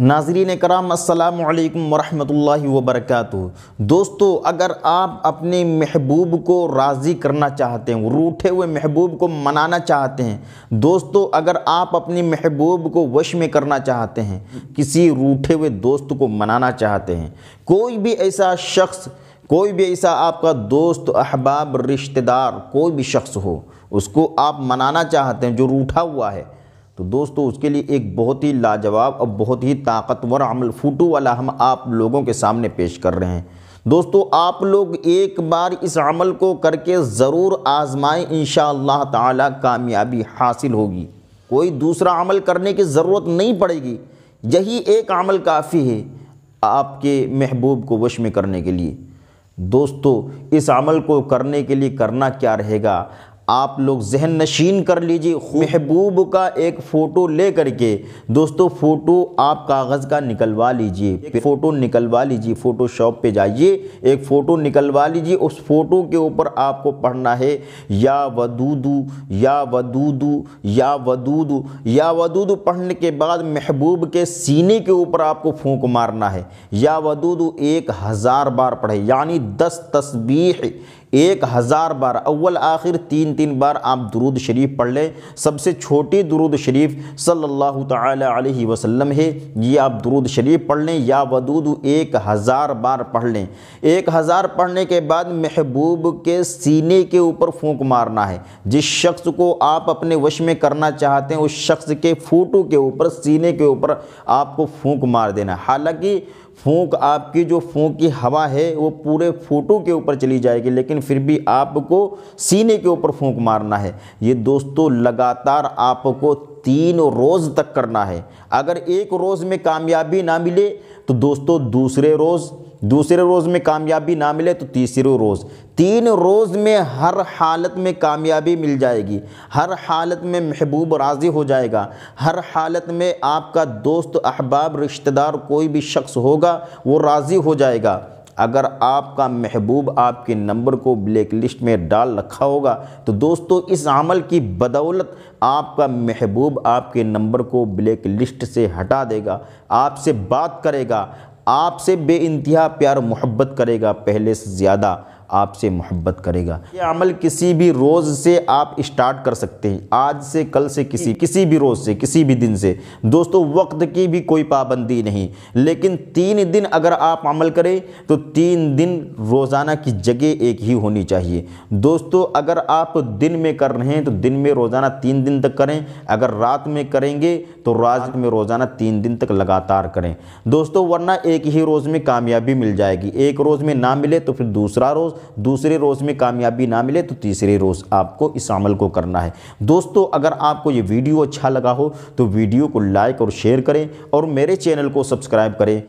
नाजरीन कराम अल्लाम वरहमल वबरक दोस्तों अगर आप अपने महबूब को राज़ी करना चाहते हैं रूठे हुए महबूब को मनाना चाहते हैं दोस्तों अगर आप अपने महबूब को वश में करना चाहते हैं किसी रूठे हुए दोस्त को मनाना चाहते हैं कोई भी ऐसा शख्स कोई भी ऐसा आपका दोस्त अहबाब रिश्तेदार कोई भी शख्स हो उसको आप मनाना चाहते हैं जो रूठा हुआ है तो दोस्तों उसके लिए एक बहुत ही लाजवाब और बहुत ही ताकतवर अमल फोटो वाला हम आप लोगों के सामने पेश कर रहे हैं दोस्तों आप लोग एक बार इस अमल को करके ज़रूर आजमाएं इन ताला कामयाबी हासिल होगी कोई दूसरा अमल करने की ज़रूरत नहीं पड़ेगी यही एक अमल काफ़ी है आपके महबूब को वश में करने के लिए दोस्तों इस अमल को करने के लिए करना क्या रहेगा आप लोग जहन नशीन कर लीजिए महबूब का एक फ़ोटो ले करके दोस्तों फ़ोटो आप कागज़ का निकलवा लीजिए फ़ोटो निकलवा लीजिए फ़ोटोशॉप पे जाइए एक फ़ोटो निकलवा लीजिए उस फ़ोटो के ऊपर आपको पढ़ना है या वदूदू या वदूदू या वदूदू या वदूदू पढ़ने के बाद महबूब के सीने के ऊपर आपको फूंक मारना है या वदूदू एक हज़ार बार पढ़े यानी दस तस्वीर एक हज़ार बार अव्वल आखिर तीन तीन बार आप दुरूद शरीफ पढ़ लें सबसे छोटी दुरूद शरीफ सल्लल्लाहु अलैहि वसल्लम है ये आप दुरूद शरीफ पढ़ लें या वदूद एक हज़ार बार पढ़ लें एक हज़ार पढ़ने के बाद महबूब के सीने के ऊपर फूंक मारना है जिस शख्स को आप अपने वश में करना चाहते हैं उस शख्स के फोटो के ऊपर सीने के ऊपर आपको फूंक मार देना हालांकि फूंक आपकी जो फूंक की हवा है वो पूरे फोटो के ऊपर चली जाएगी लेकिन फिर भी आपको सीने के ऊपर फूंक मारना है ये दोस्तों लगातार आपको तीन रोज़ तक करना है अगर एक रोज़ में कामयाबी ना मिले तो दोस्तों दूसरे रोज़ दूसरे रोज़ में कामयाबी ना मिले तो तीसरे रोज़ तीन रोज़ में हर हालत में कामयाबी मिल जाएगी हर हालत में महबूब राज़ी हो जाएगा हर हालत में आपका दोस्त अहबाब रिश्तेदार कोई भी शख्स होगा वो राज़ी हो जाएगा अगर आपका महबूब आपके नंबर को ब्लैक लिस्ट में डाल रखा होगा तो दोस्तों इस अमल की बदौलत आपका महबूब आपके नंबर को ब्लैक लिस्ट से हटा देगा आपसे बात करेगा आपसे बे इंतहा प्यार मोहब्बत करेगा पहले से ज़्यादा आपसे मोहब्बत करेगा ये अमल किसी भी रोज़ से आप स्टार्ट कर सकते हैं आज से कल से किसी किसी भी रोज़ से किसी भी दिन से दोस्तों वक्त की भी कोई पाबंदी नहीं लेकिन तीन दिन अगर आप अमल करें तो तीन दिन रोज़ाना की जगह एक ही होनी चाहिए दोस्तों अगर आप दिन में कर रहे हैं तो दिन में रोज़ाना तीन दिन तक करें अगर रात में करेंगे तो रात में रोज़ाना तीन दिन तक लगातार करें दोस्तों वरना एक ही रोज़ में कामयाबी मिल जाएगी एक रोज़ में ना मिले तो फिर दूसरा रोज़ दूसरे रोज़ में कामयाबी ना मिले तो तीसरे रोज़ आपको इस अमल को करना है दोस्तों अगर आपको ये वीडियो अच्छा लगा हो तो वीडियो को लाइक और शेयर करें और मेरे चैनल को सब्सक्राइब करें